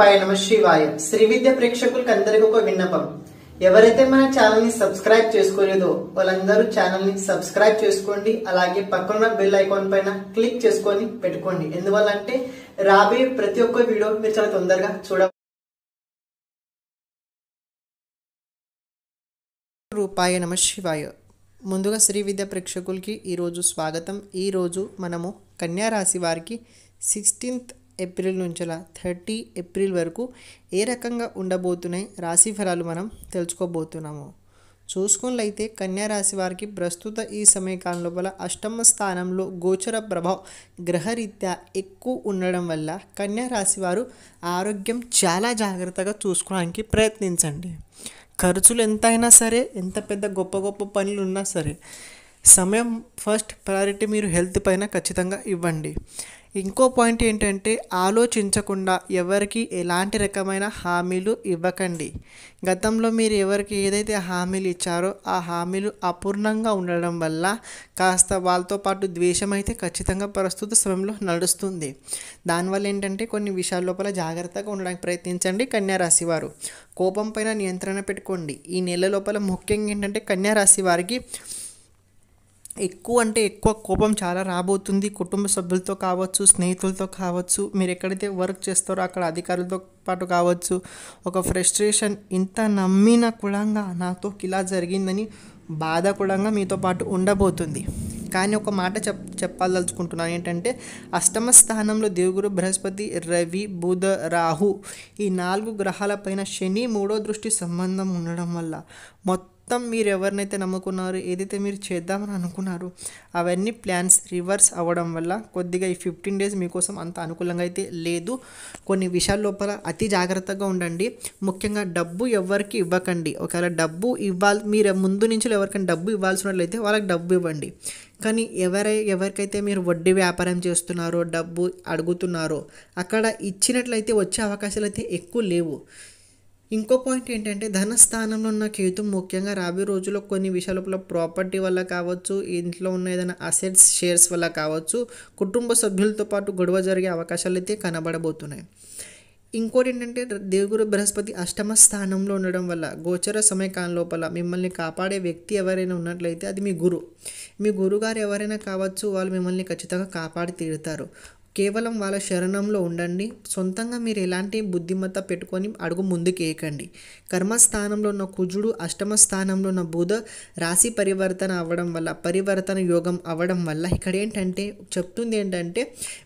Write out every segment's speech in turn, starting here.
రూపాయ నమ శివాయ శ్రీ విద్య ప్రేక్షకులకు అందరికి ఒక విన్నపం ఎవరైతే మన ఛానల్ ని సబ్స్క్రైబ్ చేసుకోలేదో వాళ్ళందరూ ఛానల్ ని సబ్స్క్రైబ్ చేసుకోండి అలాగే పక్కన బెల్ ఐకాన్ పైన క్లిక్ చేసుకొని పెట్టుకోండి ఎందువల్లంటే రాబోయే ప్రతి ఒక్క వీడియో మీరు చాలా తొందరగా చూడ రూపాయ నమ శివాయ ముందుగా శ్రీ విద్య ప్రేక్షకులకి ఈరోజు స్వాగతం ఈరోజు మనము కన్యా రాశి వారికి సిక్స్టీన్త్ ఏప్రిల్ నుంచిలా థర్టీ ఏప్రిల్ వరకు ఏ రకంగా ఉండబోతున్నాయి రాశి ఫలాలు మనం తెలుసుకోబోతున్నాము చూసుకున్నట్లయితే కన్యా రాశి వారికి ప్రస్తుత ఈ సమయకాలం లోపల అష్టమ స్థానంలో గోచర ప్రభావం గ్రహరీత్యా ఎక్కువ ఉండడం వల్ల కన్యా రాశి వారు ఆరోగ్యం చాలా జాగ్రత్తగా చూసుకోవడానికి ప్రయత్నించండి ఖర్చులు ఎంతైనా సరే ఎంత పెద్ద గొప్ప గొప్ప పనులు ఉన్నా సరే సమయం ఫస్ట్ ప్రయారిటీ మీరు హెల్త్ పైన ఖచ్చితంగా ఇవ్వండి ఇంకో పాయింట్ ఏంటంటే ఆలోచించకుండా ఎవరికి ఎలాంటి రకమైన హామీలు ఇవ్వకండి గతంలో మీరు ఎవరికి ఏదైతే హామీలు ఇచ్చారో ఆ హామీలు అపూర్ణంగా ఉండడం వల్ల కాస్త వాళ్ళతో పాటు ద్వేషం అయితే ఖచ్చితంగా ప్రస్తుత సమయంలో నడుస్తుంది దానివల్ల ఏంటంటే కొన్ని విషయాల లోపల జాగ్రత్తగా ఉండడానికి ప్రయత్నించండి కన్యారాశి వారు కోపం పైన నియంత్రణ పెట్టుకోండి ఈ నెల లోపల ముఖ్యంగా ఏంటంటే కన్యారాశి వారికి ఎక్కువ అంటే ఎక్కువ కోపం చాలా రాబోతుంది కుటుంబ సభ్యులతో కావచ్చు స్నేహితులతో కావచ్చు మీరు ఎక్కడైతే వర్క్ చేస్తారో అక్కడ అధికారులతో పాటు కావచ్చు ఒక ఫ్రస్ట్రేషన్ ఇంత నమ్మిన కులంగా నాతో ఇలా జరిగిందని బాధ కూడా మీతో పాటు ఉండబోతుంది కానీ ఒక మాట చెప్ చెప్పాలదలుచుకుంటున్నాను ఏంటంటే అష్టమ స్థానంలో దేవుగురు బృహస్పతి రవి బుధ రాహు ఈ నాలుగు గ్రహాలపైన శని మూడో దృష్టి సంబంధం ఉండడం వల్ల మొత్తం మొత్తం మీరు ఎవరినైతే నమ్ముకున్నారు ఏదైతే మీరు చేద్దామని అనుకున్నారు అవన్నీ ప్లాన్స్ రివర్స్ అవ్వడం వల్ల కొద్దిగా ఈ ఫిఫ్టీన్ డేస్ మీకోసం అంత అనుకూలంగా అయితే లేదు కొన్ని విషయాల లోపల అతి జాగ్రత్తగా ఉండండి ముఖ్యంగా డబ్బు ఎవరికి ఇవ్వకండి ఒకవేళ డబ్బు ఇవ్వాలి మీరు ముందు నుంచి ఎవరికైనా డబ్బు ఇవ్వాల్సినట్లయితే వాళ్ళకి డబ్బు ఇవ్వండి కానీ ఎవరై ఎవరి ఎవరికైతే మీరు వడ్డీ వ్యాపారం చేస్తున్నారో డబ్బు అడుగుతున్నారో అక్కడ ఇచ్చినట్లయితే వచ్చే అవకాశాలు అయితే ఎక్కువ లేవు ఇంకో పాయింట్ ఏంటంటే ధనస్థానంలో ఉన్న కేతు ముఖ్యంగా రాబోయే రోజుల్లో కొన్ని విషయాల ప్రాపర్టీ వల్ల కావచ్చు ఇంట్లో ఉన్న ఏదైనా అసెట్స్ షేర్స్ వల్ల కావచ్చు కుటుంబ సభ్యులతో పాటు గొడవ జరిగే అవకాశాలు అయితే కనబడబోతున్నాయి ఇంకోటి ఏంటంటే దేవుగురు బృహస్పతి అష్టమ స్థానంలో ఉండడం వల్ల గోచర సమయకాల లోపల మిమ్మల్ని కాపాడే వ్యక్తి ఎవరైనా ఉన్నట్లయితే అది మీ గురు మీ గురుగారు ఎవరైనా కావచ్చు వాళ్ళు మిమ్మల్ని ఖచ్చితంగా కాపాడి తీరుతారు కేవలం వాళ్ళ శరణంలో ఉండండి సొంతంగా మీరు ఎలాంటి బుద్ధిమత్త పెట్టుకొని అడుగు ముందుకు వేయకండి కర్మస్థానంలో ఉన్న కుజుడు అష్టమ స్థానంలో ఉన్న బుధ రాశి పరివర్తన అవ్వడం వల్ల పరివర్తన యోగం అవ్వడం వల్ల ఇక్కడ ఏంటంటే చెప్తుంది ఏంటంటే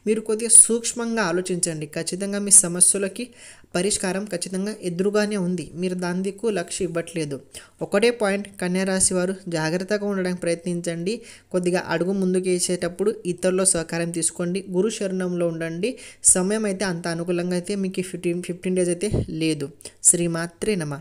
మీరు కొద్దిగా సూక్ష్మంగా ఆలోచించండి ఖచ్చితంగా మీ సమస్యలకి పరిష్కారం ఖచ్చితంగా ఎదురుగానే ఉంది మీరు దాని దిక్కు లక్ష్య ఇవ్వట్లేదు ఒకటే పాయింట్ కన్యారాశి వారు జాగ్రత్తగా ఉండడానికి ప్రయత్నించండి కొద్దిగా అడుగు ముందుకు వేసేటప్పుడు ఇతరుల సహకారం తీసుకోండి గురు శరణంలో ఉండండి సమయం అయితే అంత అనుకూలంగా అయితే మీకు ఫిఫ్టీన్ ఫిఫ్టీన్ డేస్ అయితే లేదు శ్రీమాత్రే నమ